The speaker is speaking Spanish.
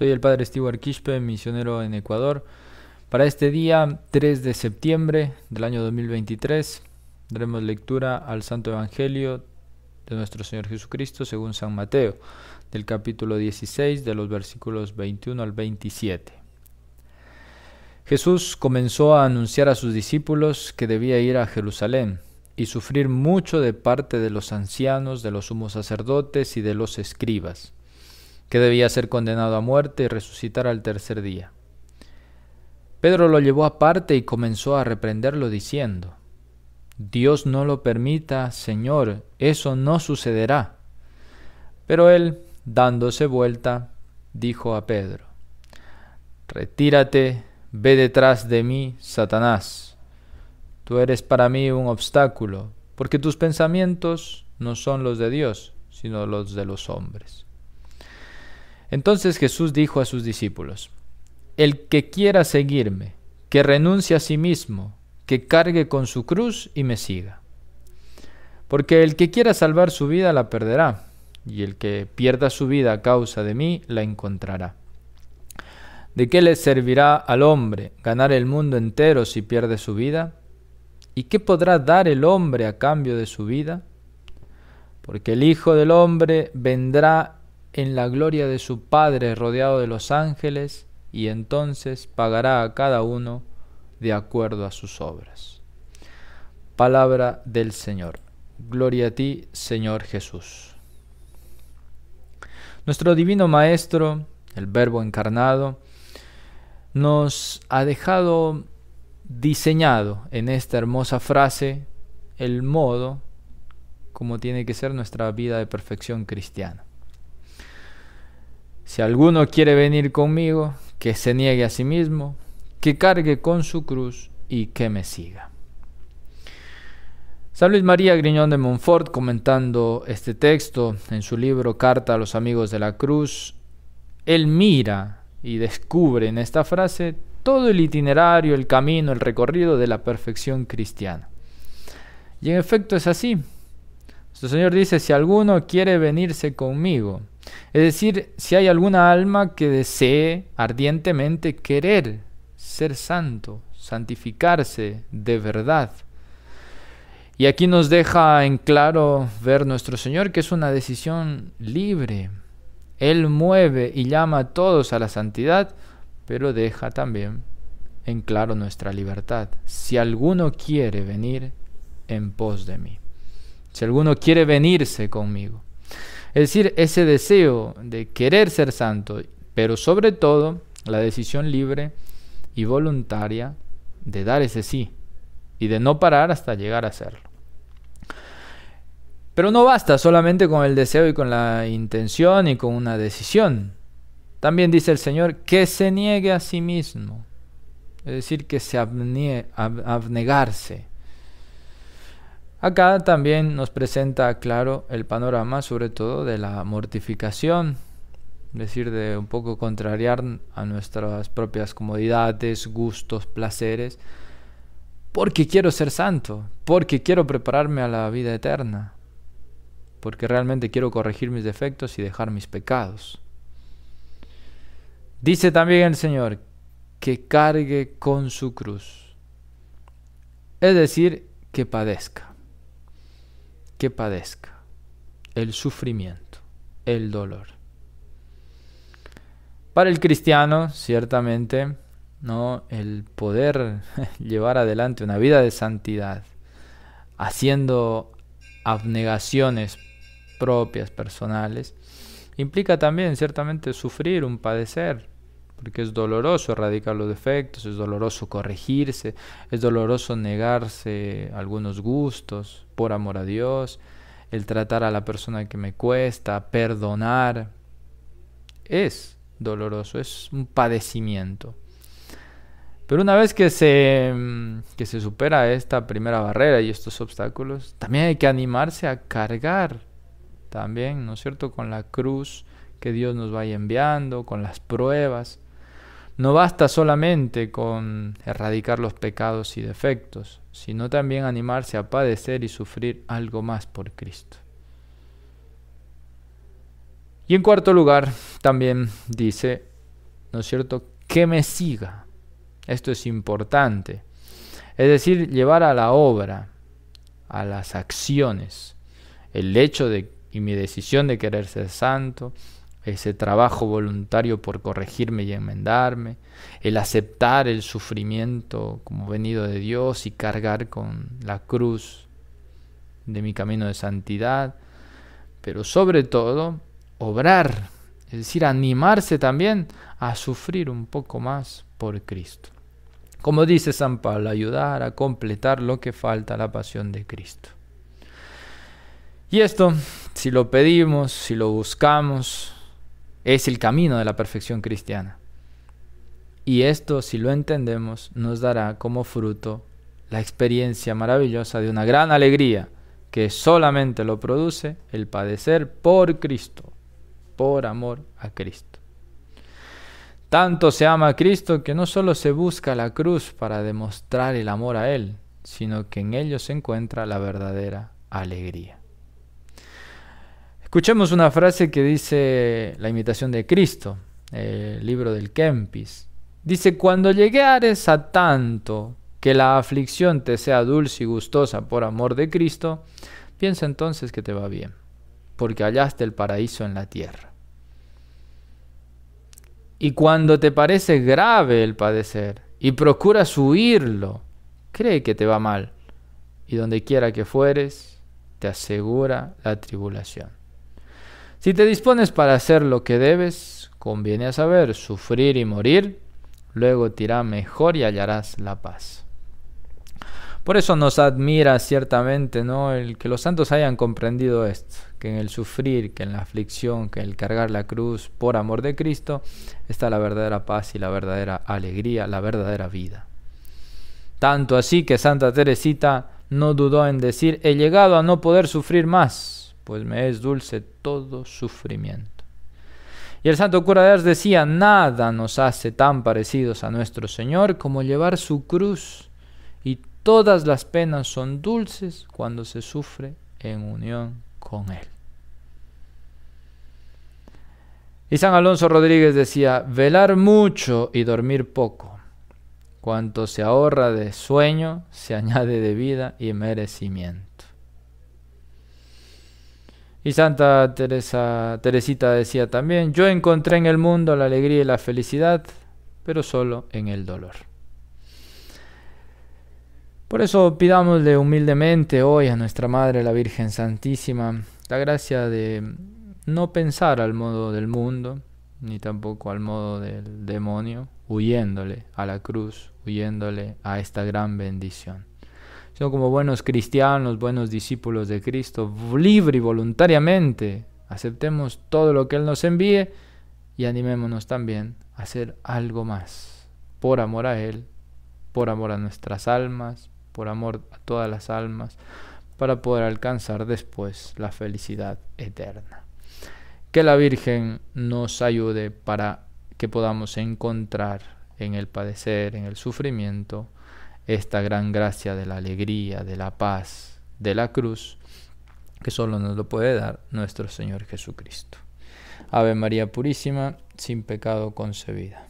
Soy el padre Stuart Quispe, misionero en Ecuador. Para este día, 3 de septiembre del año 2023, daremos lectura al Santo Evangelio de nuestro Señor Jesucristo según San Mateo, del capítulo 16, de los versículos 21 al 27. Jesús comenzó a anunciar a sus discípulos que debía ir a Jerusalén y sufrir mucho de parte de los ancianos, de los sumos sacerdotes y de los escribas que debía ser condenado a muerte y resucitar al tercer día. Pedro lo llevó aparte y comenzó a reprenderlo diciendo, Dios no lo permita, Señor, eso no sucederá. Pero él, dándose vuelta, dijo a Pedro, Retírate, ve detrás de mí, Satanás. Tú eres para mí un obstáculo, porque tus pensamientos no son los de Dios, sino los de los hombres. Entonces Jesús dijo a sus discípulos, El que quiera seguirme, que renuncie a sí mismo, que cargue con su cruz y me siga. Porque el que quiera salvar su vida la perderá, y el que pierda su vida a causa de mí la encontrará. ¿De qué le servirá al hombre ganar el mundo entero si pierde su vida? ¿Y qué podrá dar el hombre a cambio de su vida? Porque el Hijo del Hombre vendrá en la gloria de su Padre rodeado de los ángeles, y entonces pagará a cada uno de acuerdo a sus obras. Palabra del Señor. Gloria a ti, Señor Jesús. Nuestro Divino Maestro, el Verbo encarnado, nos ha dejado diseñado en esta hermosa frase el modo como tiene que ser nuestra vida de perfección cristiana. Si alguno quiere venir conmigo, que se niegue a sí mismo, que cargue con su cruz y que me siga. San Luis María Griñón de Montfort, comentando este texto en su libro Carta a los Amigos de la Cruz, él mira y descubre en esta frase todo el itinerario, el camino, el recorrido de la perfección cristiana. Y en efecto es así. Nuestro Señor dice, si alguno quiere venirse conmigo, es decir, si hay alguna alma que desee ardientemente querer ser santo, santificarse de verdad. Y aquí nos deja en claro ver nuestro Señor que es una decisión libre. Él mueve y llama a todos a la santidad, pero deja también en claro nuestra libertad. Si alguno quiere venir en pos de mí, si alguno quiere venirse conmigo, es decir, ese deseo de querer ser santo, pero sobre todo la decisión libre y voluntaria de dar ese sí y de no parar hasta llegar a serlo. Pero no basta solamente con el deseo y con la intención y con una decisión. También dice el Señor que se niegue a sí mismo, es decir, que se abnegarse Acá también nos presenta claro el panorama sobre todo de la mortificación, es decir, de un poco contrariar a nuestras propias comodidades, gustos, placeres, porque quiero ser santo, porque quiero prepararme a la vida eterna, porque realmente quiero corregir mis defectos y dejar mis pecados. Dice también el Señor que cargue con su cruz, es decir, que padezca que padezca, el sufrimiento, el dolor. Para el cristiano, ciertamente, ¿no? el poder llevar adelante una vida de santidad, haciendo abnegaciones propias, personales, implica también ciertamente sufrir un padecer, porque es doloroso erradicar los defectos, es doloroso corregirse, es doloroso negarse algunos gustos por amor a Dios, el tratar a la persona que me cuesta, perdonar. Es doloroso, es un padecimiento. Pero una vez que se, mm, se supera esta primera barrera y estos obstáculos, también hay que animarse a cargar también, ¿no es cierto?, con la cruz que Dios nos vaya enviando, con las pruebas. No basta solamente con erradicar los pecados y defectos, sino también animarse a padecer y sufrir algo más por Cristo. Y en cuarto lugar, también dice, ¿no es cierto?, que me siga. Esto es importante. Es decir, llevar a la obra, a las acciones, el hecho de, y mi decisión de querer ser santo, ese trabajo voluntario por corregirme y enmendarme, el aceptar el sufrimiento como venido de Dios y cargar con la cruz de mi camino de santidad, pero sobre todo obrar, es decir, animarse también a sufrir un poco más por Cristo. Como dice San Pablo, ayudar a completar lo que falta a la pasión de Cristo. Y esto, si lo pedimos, si lo buscamos, es el camino de la perfección cristiana. Y esto, si lo entendemos, nos dará como fruto la experiencia maravillosa de una gran alegría que solamente lo produce el padecer por Cristo, por amor a Cristo. Tanto se ama a Cristo que no solo se busca la cruz para demostrar el amor a Él, sino que en ello se encuentra la verdadera alegría. Escuchemos una frase que dice la imitación de Cristo, el libro del Kempis. Dice, cuando llegares a tanto que la aflicción te sea dulce y gustosa por amor de Cristo, piensa entonces que te va bien, porque hallaste el paraíso en la tierra. Y cuando te parece grave el padecer y procuras huirlo, cree que te va mal, y donde quiera que fueres, te asegura la tribulación. Si te dispones para hacer lo que debes, conviene a saber, sufrir y morir, luego te irá mejor y hallarás la paz. Por eso nos admira ciertamente ¿no? el que los santos hayan comprendido esto, que en el sufrir, que en la aflicción, que en el cargar la cruz por amor de Cristo está la verdadera paz y la verdadera alegría, la verdadera vida. Tanto así que Santa Teresita no dudó en decir, he llegado a no poder sufrir más, pues me es dulce todo sufrimiento. Y el santo cura decía, nada nos hace tan parecidos a nuestro Señor como llevar su cruz, y todas las penas son dulces cuando se sufre en unión con Él. Y San Alonso Rodríguez decía, velar mucho y dormir poco. Cuanto se ahorra de sueño, se añade de vida y merecimiento. Y Santa Teresa, Teresita decía también, yo encontré en el mundo la alegría y la felicidad, pero solo en el dolor. Por eso pidámosle humildemente hoy a nuestra Madre la Virgen Santísima la gracia de no pensar al modo del mundo, ni tampoco al modo del demonio, huyéndole a la cruz, huyéndole a esta gran bendición como buenos cristianos, buenos discípulos de Cristo, libre y voluntariamente aceptemos todo lo que Él nos envíe y animémonos también a hacer algo más, por amor a Él, por amor a nuestras almas, por amor a todas las almas, para poder alcanzar después la felicidad eterna. Que la Virgen nos ayude para que podamos encontrar en el padecer, en el sufrimiento, esta gran gracia de la alegría, de la paz, de la cruz, que solo nos lo puede dar nuestro Señor Jesucristo. Ave María Purísima, sin pecado concebida.